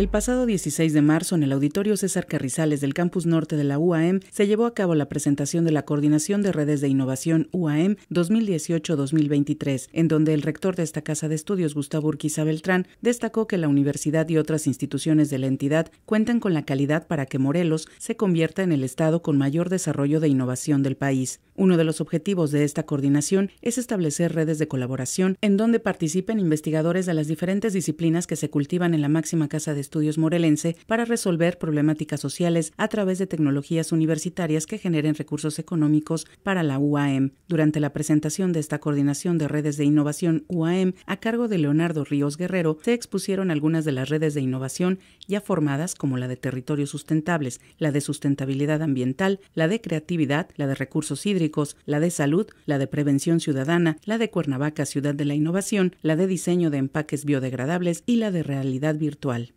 El pasado 16 de marzo, en el Auditorio César Carrizales del Campus Norte de la UAM, se llevó a cabo la presentación de la Coordinación de Redes de Innovación UAM 2018-2023, en donde el rector de esta casa de estudios, Gustavo Urquiza Beltrán, destacó que la universidad y otras instituciones de la entidad cuentan con la calidad para que Morelos se convierta en el estado con mayor desarrollo de innovación del país. Uno de los objetivos de esta coordinación es establecer redes de colaboración en donde participen investigadores de las diferentes disciplinas que se cultivan en la máxima casa de Estudios Morelense para resolver problemáticas sociales a través de tecnologías universitarias que generen recursos económicos para la UAM. Durante la presentación de esta coordinación de redes de innovación UAM a cargo de Leonardo Ríos Guerrero, se expusieron algunas de las redes de innovación ya formadas como la de territorios sustentables, la de sustentabilidad ambiental, la de creatividad, la de recursos hídricos, la de salud, la de prevención ciudadana, la de Cuernavaca Ciudad de la Innovación, la de diseño de empaques biodegradables y la de realidad virtual.